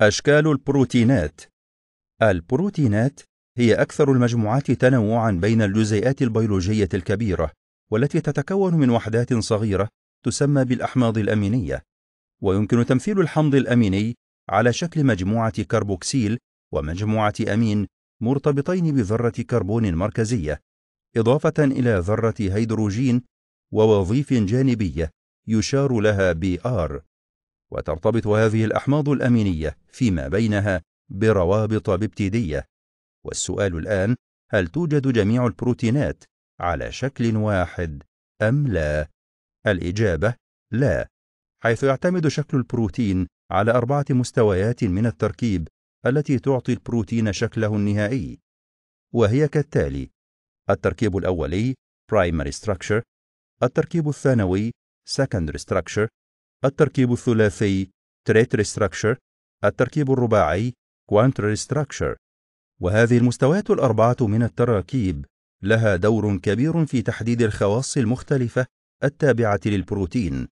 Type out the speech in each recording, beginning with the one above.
أشكال البروتينات البروتينات هي أكثر المجموعات تنوعًا بين الجزيئات البيولوجية الكبيرة، والتي تتكون من وحدات صغيرة تسمى بالأحماض الأمينية، ويمكن تمثيل الحمض الأميني على شكل مجموعة كربوكسيل ومجموعة أمين مرتبطين بذرة كربون مركزية، إضافة إلى ذرة هيدروجين ووظيف جانبية يشار لها بي آر. وترتبط هذه الأحماض الأمينية فيما بينها بروابط ببتيدية والسؤال الآن هل توجد جميع البروتينات على شكل واحد أم لا؟ الإجابة لا حيث يعتمد شكل البروتين على أربعة مستويات من التركيب التي تعطي البروتين شكله النهائي وهي كالتالي التركيب الأولي primary structure التركيب الثانوي secondary structure التركيب الثلاثي تريت ريستراكشر التركيب الرباعي كوانت ريستراكشر وهذه المستويات الأربعة من التراكيب لها دور كبير في تحديد الخواص المختلفة التابعة للبروتين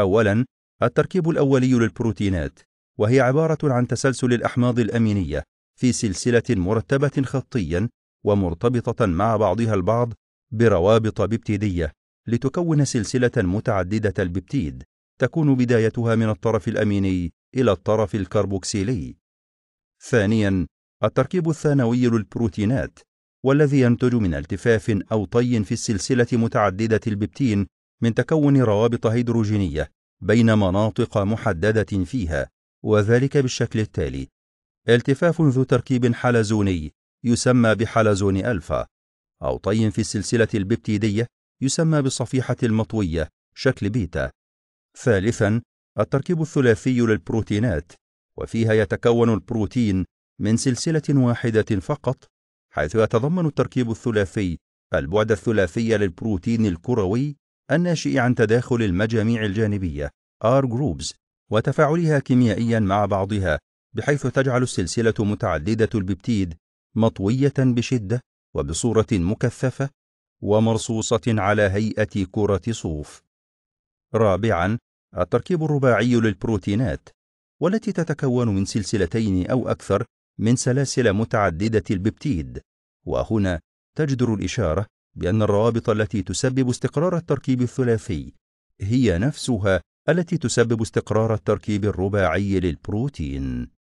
أولاً التركيب الأولي للبروتينات وهي عبارة عن تسلسل الأحماض الأمينية في سلسلة مرتبة خطياً ومرتبطة مع بعضها البعض بروابط ببتيدية لتكون سلسلة متعددة الببتيد تكون بدايتها من الطرف الأميني إلى الطرف الكربوكسيلي. ثانياً، التركيب الثانوي للبروتينات، والذي ينتج من التفاف أو طي في السلسلة متعددة الببتين من تكون روابط هيدروجينية بين مناطق محددة فيها، وذلك بالشكل التالي: التفاف ذو تركيب حلزوني يسمى بحلزون ألفا، أو طي في السلسلة الببتيدية يسمى بالصفيحة المطوية شكل بيتا، ثالثا التركيب الثلاثي للبروتينات وفيها يتكون البروتين من سلسلة واحدة فقط حيث يتضمن التركيب الثلاثي البعد الثلاثي للبروتين الكروي الناشئ عن تداخل المجاميع الجانبية R groups وتفاعلها كيميائيا مع بعضها بحيث تجعل السلسلة متعددة الببتيد مطوية بشدة وبصورة مكثفة ومرصوصة على هيئة كرة صوف رابعاً التركيب الرباعي للبروتينات والتي تتكون من سلسلتين أو أكثر من سلاسل متعددة الببتيد وهنا تجدر الإشارة بأن الروابط التي تسبب استقرار التركيب الثلاثي هي نفسها التي تسبب استقرار التركيب الرباعي للبروتين